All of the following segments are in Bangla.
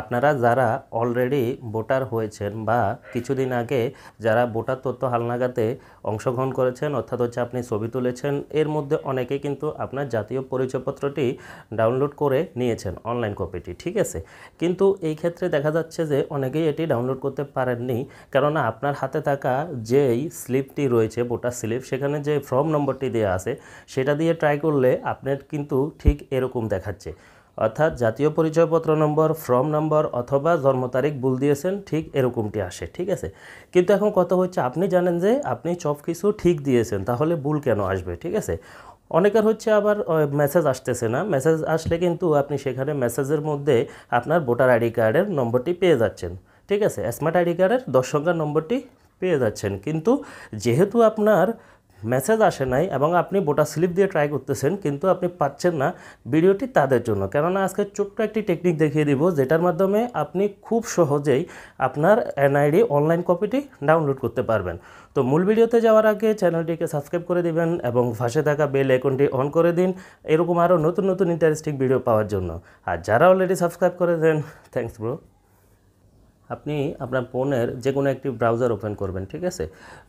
আপনারা যারা অলরেডি ভোটার হয়েছেন বা কিছুদিন আগে যারা ভোটার তথ্য হালনাগাতে অংশগ্রহণ করেছেন অর্থাৎ হচ্ছে আপনি ছবি তুলেছেন এর মধ্যে অনেকে কিন্তু আপনার জাতীয় পরিচয়পত্রটি ডাউনলোড করে নিয়েছেন অনলাইন কপিটি ঠিক আছে কিন্তু এই ক্ষেত্রে দেখা যাচ্ছে যে অনেকেই এটি ডাউনলোড করতে পারেননি কেননা আপনার হাতে থাকা যেই স্লিপটি রয়েছে ভোটার স্লিপ সেখানে যে ফর্ম নম্বরটি দেওয়া আছে সেটা দিয়ে ট্রাই করলে আপনার কিন্তু ঠিক এরকম দেখাচ্ছে অর্থাৎ জাতীয় পরিচয়পত্র নম্বর ফর্ম নম্বর অথবা জন্ম তারিখ ভুল দিয়েছেন ঠিক এরকমটি আসে ঠিক আছে কিন্তু এখন কত হচ্ছে আপনি জানেন যে আপনি সব কিছু ঠিক দিয়েছেন তাহলে ভুল কেন আসবে ঠিক আছে অনেকের হচ্ছে আবার মেসেজ আসতেছে না মেসেজ আসলে কিন্তু আপনি সেখানে মেসেজের মধ্যে আপনার ভোটার আইডি কার্ডের নম্বরটি পেয়ে যাচ্ছেন ঠিক আছে স্মার্ট আইডি কার্ডের দশ সংখ্যার নম্বরটি পেয়ে যাচ্ছেন কিন্তু যেহেতু আপনার মেসেজ আসে নাই এবং আপনি বোটা স্লিপ দিয়ে ট্রাই করতেছেন কিন্তু আপনি পাচ্ছেন না ভিডিওটি তাদের জন্য কেননা আজকে ছোট্ট একটি টেকনিক দেখিয়ে দিব যেটার মাধ্যমে আপনি খুব সহজেই আপনার এনআইডি অনলাইন কপিটি ডাউনলোড করতে পারবেন তো মূল ভিডিওতে যাওয়ার আগে চ্যানেলটিকে সাবস্ক্রাইব করে দিবেন এবং ফাঁসে থাকা বেল অ্যাকাউন্টটি অন করে দিন এরকম আরও নতুন নতুন ইন্টারেস্টিং ভিডিও পাওয়ার জন্য আর যারা অলরেডি সাবস্ক্রাইব করে দেন থ্যাংকস ব্রো আপনি আপনার ফোনের যে কোনো একটি ব্রাউজার ওপেন করবেন ঠিক আছে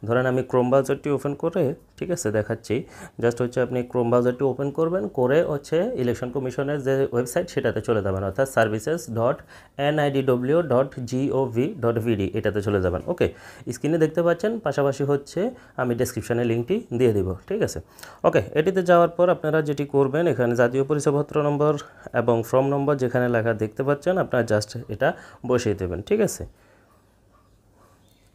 ধরেন আমি ক্রোম ব্রাউজারটি ওপেন করে ঠিক আছে দেখাচ্ছি জাস্ট হচ্ছে আপনি ক্রোম ব্রাউজারটি ওপেন করবেন করে হচ্ছে ইলেকশন কমিশনের যে ওয়েবসাইট সেটাতে চলে যাবেন অর্থাৎ services dot NIDW dot GOV dot BD এটাতে চলে যাবেন ওকে স্ক্রিনে দেখতে পাচ্ছেন পাশাপাশি হচ্ছে আমি ডিসক্রিপশানে লিঙ্কটি দিয়ে দিব ঠিক আছে ওকে এটিতে যাওয়ার পর আপনারা যেটি করবেন এখানে জাতীয় পরিচয়পত্র নম্বর এবং ফর্ম নম্বর যেখানে লেখা দেখতে পাচ্ছেন আপনারা জাস্ট এটা বসিয়ে দেবেন ঠিক আছে আছে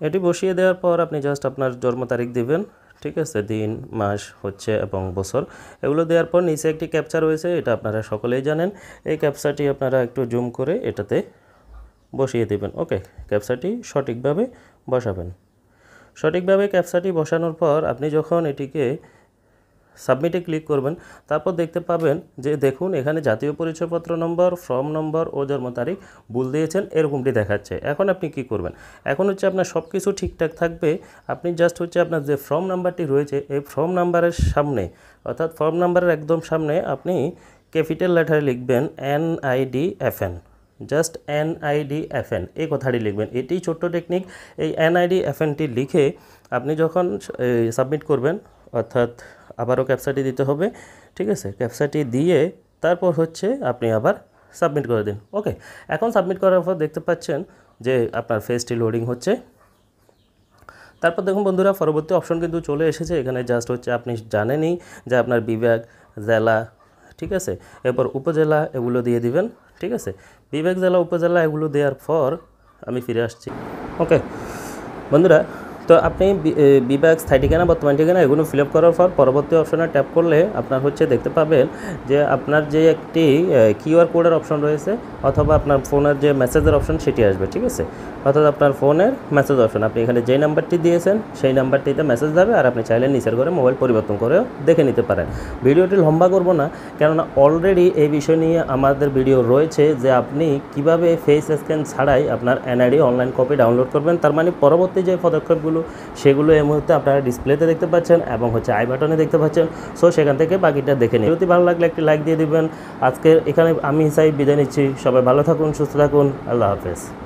এটি বসিয়ে দেওয়ার পর আপনি জাস্ট আপনার জন্ম তারিখ দিবেন ঠিক আছে দিন মাস হচ্ছে এবং বছর এগুলো দেওয়ার পর নিচে একটি ক্যাপচা রয়েছে এটা আপনারা সকলেই জানেন এই ক্যাপচাটি আপনারা একটু জুম করে এটাতে বসিয়ে দেবেন ওকে ক্যাপচাটি সঠিকভাবে বসাবেন সঠিকভাবে ক্যাপচাটি বসানোর পর আপনি যখন এটিকে সাবমিটে ক্লিক করবেন তারপর দেখতে পাবেন যে দেখুন এখানে জাতীয় পরিচয়পত্র নম্বর ফর্ম নম্বর ও জন্ম তারিখ ভুল দিয়েছেন এরকমটি দেখাচ্ছে এখন আপনি কি করবেন এখন হচ্ছে আপনার সব কিছু ঠিকঠাক থাকবে আপনি জাস্ট হচ্ছে আপনার যে ফর্ম নাম্বারটি রয়েছে এই ফর্ম নাম্বারের সামনে অর্থাৎ ফর্ম নাম্বারের একদম সামনে আপনি ক্যাপিটাল লেটারে লিখবেন N F F N just N F N এই কথাটি লিখবেন এটি ছোট্ট টেকনিক এই এন এফ এনটি লিখে আপনি যখন সাবমিট করবেন অর্থাৎ আবারও ক্যাপসাটি দিতে হবে ঠিক আছে ক্যাপসাটি দিয়ে তারপর হচ্ছে আপনি আবার সাবমিট করে দিন ওকে এখন সাবমিট করার পর দেখতে পাচ্ছেন যে আপনার ফেসটি লোডিং হচ্ছে তারপর দেখুন বন্ধুরা পরবর্তী অপশন কিন্তু চলে এসেছে এখানে জাস্ট হচ্ছে আপনি জানেনই যে আপনার বিভাগ জেলা ঠিক আছে এরপর উপজেলা এগুলো দিয়ে দিবেন ঠিক আছে বিভাগ জেলা উপজেলা এগুলো দেওয়ার পর আমি ফিরে আসছি ওকে বন্ধুরা তো আপনি বিবেক স্থায়ী ঠিকানা বর্তমান ঠিকানা এগুলো ফিল আপ করার পর পরবর্তী অপশনে ট্যাপ করলে আপনার হচ্ছে দেখতে পাবেন যে আপনার যে একটি কিউআর কোডের অপশন রয়েছে অথবা আপনার ফোনের যে মেসেজের অপশন সেটি আসবে ঠিক আছে অর্থাৎ আপনার ফোনের মেসেজ অপশন আপনি এখানে যে নাম্বারটি দিয়েছেন সেই নাম্বারটিতে মেসেজ যাবে আর আপনি চাইলে নিচের করে মোবাইল পরিবর্তন করেও দেখে নিতে পারেন ভিডিওটি লম্বা করব না কেননা অলরেডি এই বিষয় নিয়ে আমাদের ভিডিও রয়েছে যে আপনি কিভাবে ফেস স্ক্যান ছাড়াই আপনার এনআইডি অনলাইন কপি ডাউনলোড করবেন তার মানে পরবর্তী যে পদক্ষেপগুলো যেগুলো সেগুলো এই মুহূর্তে আপনারা ডিসপ্লেতে দেখতে পাচ্ছেন এবং হচ্ছে আই বাটনে দেখতে পাচ্ছেন সো সেখান থেকে বাকিটা দেখে নিন যদি ভালো লাগলে একটি লাইক দিয়ে দেবেন আজকে এখানে আমি হিসাবে বিদায় নিচ্ছি সবাই ভালো থাকুন সুস্থ থাকুন আল্লাহ হাফেজ